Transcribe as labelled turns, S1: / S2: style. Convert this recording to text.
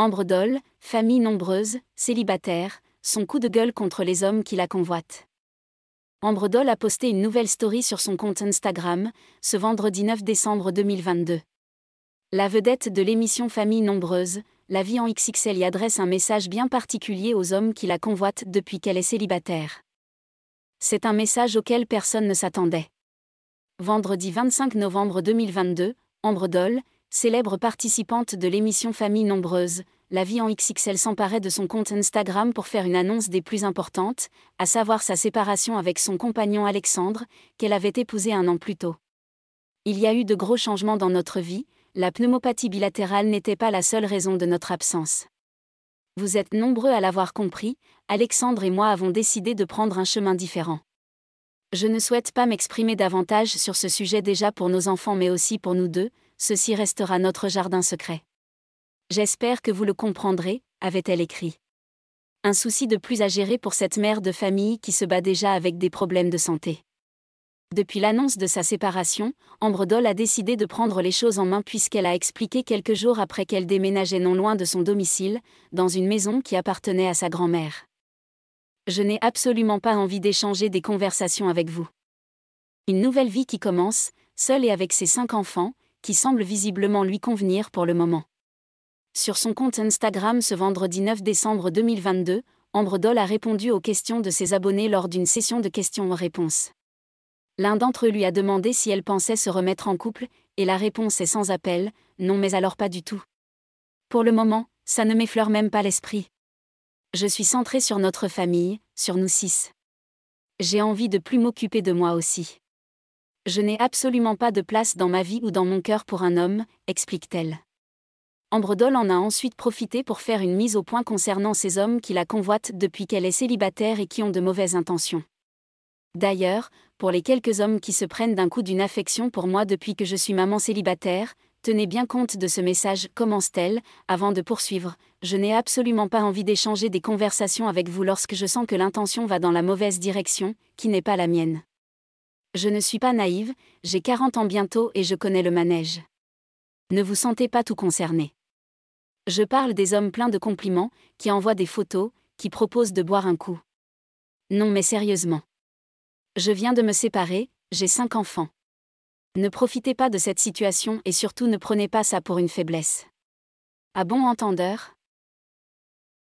S1: Ambre Doll, famille nombreuse, célibataire, son coup de gueule contre les hommes qui la convoitent. Ambre Doll a posté une nouvelle story sur son compte Instagram, ce vendredi 9 décembre 2022. La vedette de l'émission Famille nombreuse, la vie en XXL y adresse un message bien particulier aux hommes qui la convoitent depuis qu'elle est célibataire. C'est un message auquel personne ne s'attendait. Vendredi 25 novembre 2022, Ambre Doll, célèbre participante de l'émission Famille Nombreuse, la vie en XXL s'emparait de son compte Instagram pour faire une annonce des plus importantes, à savoir sa séparation avec son compagnon Alexandre, qu'elle avait épousé un an plus tôt. Il y a eu de gros changements dans notre vie, la pneumopathie bilatérale n'était pas la seule raison de notre absence. Vous êtes nombreux à l'avoir compris, Alexandre et moi avons décidé de prendre un chemin différent. Je ne souhaite pas m'exprimer davantage sur ce sujet déjà pour nos enfants mais aussi pour nous deux, ceci restera notre jardin secret. J'espère que vous le comprendrez, avait-elle écrit. Un souci de plus à gérer pour cette mère de famille qui se bat déjà avec des problèmes de santé. Depuis l'annonce de sa séparation, Ambre a décidé de prendre les choses en main puisqu'elle a expliqué quelques jours après qu'elle déménageait non loin de son domicile, dans une maison qui appartenait à sa grand-mère. Je n'ai absolument pas envie d'échanger des conversations avec vous. Une nouvelle vie qui commence, seule et avec ses cinq enfants, qui semble visiblement lui convenir pour le moment. Sur son compte Instagram ce vendredi 9 décembre 2022, Ambre Doll a répondu aux questions de ses abonnés lors d'une session de questions-réponses. L'un d'entre eux lui a demandé si elle pensait se remettre en couple, et la réponse est sans appel, non mais alors pas du tout. Pour le moment, ça ne m'effleure même pas l'esprit. Je suis centrée sur notre famille, sur nous six. J'ai envie de plus m'occuper de moi aussi. Je n'ai absolument pas de place dans ma vie ou dans mon cœur pour un homme, explique-t-elle. Ambredol en a ensuite profité pour faire une mise au point concernant ces hommes qui la convoitent depuis qu'elle est célibataire et qui ont de mauvaises intentions. D'ailleurs, pour les quelques hommes qui se prennent d'un coup d'une affection pour moi depuis que je suis maman célibataire, tenez bien compte de ce message, commence-t-elle, avant de poursuivre, je n'ai absolument pas envie d'échanger des conversations avec vous lorsque je sens que l'intention va dans la mauvaise direction, qui n'est pas la mienne. Je ne suis pas naïve, j'ai 40 ans bientôt et je connais le manège. Ne vous sentez pas tout concerné. Je parle des hommes pleins de compliments, qui envoient des photos, qui proposent de boire un coup. Non mais sérieusement. Je viens de me séparer, j'ai cinq enfants. Ne profitez pas de cette situation et surtout ne prenez pas ça pour une faiblesse. À ah bon entendeur,